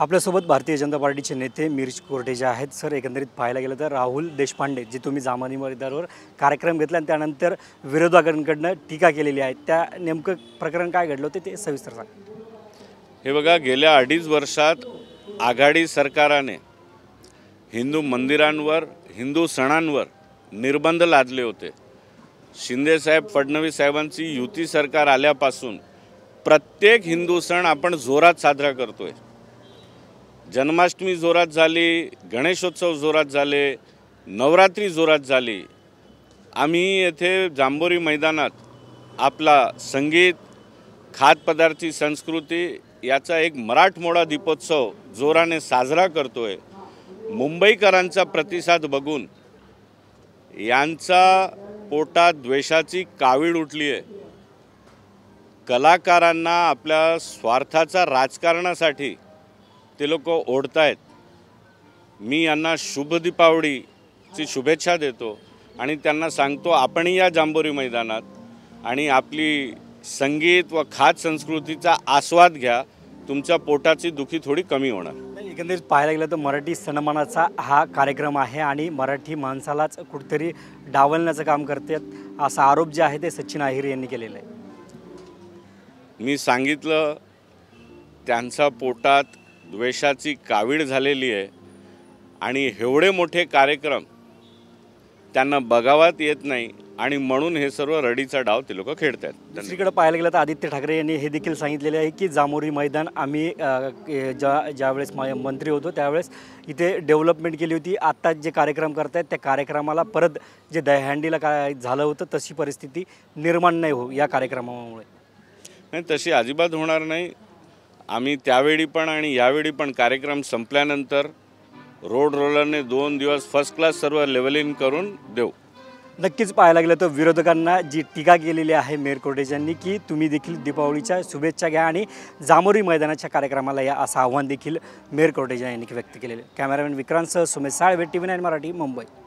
आपल्यासोबत भारतीय जनता पार्टीचे नेते कोर्टे जे आहेत सर एकंदरीत पाहायला गेलं तर राहुल देशपांडे जे तुम्ही जामानी मतदारवर कार्यक्रम घेतला आणि त्यानंतर विरोधकांकडनं टीका केलेली आहे त्या नेमकं प्रकरण काय घडलं होते ते सविस्तर सांग हे बघा गेल्या अडीच वर्षात आघाडी सरकाराने हिंदू मंदिरांवर हिंदू सणांवर निर्बंध लादले होते शिंदेसाहेब फडणवीस साहेबांची युती सरकार आल्यापासून प्रत्येक हिंदू सण आपण जोरात साजरा करतो आहे जन्माष्टमी जोरात झाली गणेशोत्सव जोरात झाले नवरात्री जोरात झाली आम्ही येथे जांभोरी मैदानात आपला संगीत खाद्यपदार्थी संस्कृती याचा एक मराठमोळा दीपोत्सव जोराने साजरा करतो आहे मुंबईकरांचा प्रतिसाद बघून यांचा पोटात द्वेषाची कावीळ उठली आहे कलाकारांना आपल्या स्वार्थाचा राजकारणासाठी ते लोक ओढतायत मी यांना शुभ दीपावळीची शुभेच्छा देतो आणि त्यांना सांगतो आपण या जांभोरी मैदानात आणि आपली संगीत व खाद संस्कृतीचा आस्वाद घ्या तुमच्या पोटाची दुखी थोडी कमी होणार एकंदरीत पाहायला गेलं तर मराठी सन्मानाचा हा कार्यक्रम आहे आणि मराठी माणसालाच कुठेतरी डावलण्याचं काम करते असा आरोप जे आहे ते सचिन आहिर यांनी केलेला आहे मी सांगितलं त्यांचा पोटात द्वेषाची कावीड झालेली आहे आणि एवढे मोठे कार्यक्रम त्यांना बघावात येत नाही आणि म्हणून हे सर्व रडीचा डाव ते लोक खेळत आहेत दुसरीकडे पाहायला गेलं तर आदित्य ठाकरे यांनी हे देखील सांगितलेले आहे की जामोरी मैदान आम्ही ज्या ज्यावेळेस मंत्री होतो त्यावेळेस इथे डेव्हलपमेंट केली होती आत्ता जे कार्यक्रम करत त्या कार्यक्रमाला परत जे दहँडीला काय झालं होतं तशी परिस्थिती निर्माण नाही हो या कार्यक्रमामुळे नाही तशी अजिबात होणार नाही आम्ही त्यावेळी पण आणि यावेळी पण कार्यक्रम संपल्यानंतर रोड रोलरने दोन दिवस फर्स्ट क्लास सर्व लेवलिंग करून देऊ नक्कीच पाहायला गेलं तर विरोधकांना जी टीका केलेली आहे मेरकोटेजांनी यांनी की तुम्ही देखील दीपावलीच्या शुभेच्छा घ्या आणि जामोरी मैदानाच्या कार्यक्रमाला या असं आव्हान देखील मेरकोटेजा यांनी व्यक्त केलेलं कॅमेरामॅन विक्रांतसह Sumesh Salve T V nine Marathi Mumbai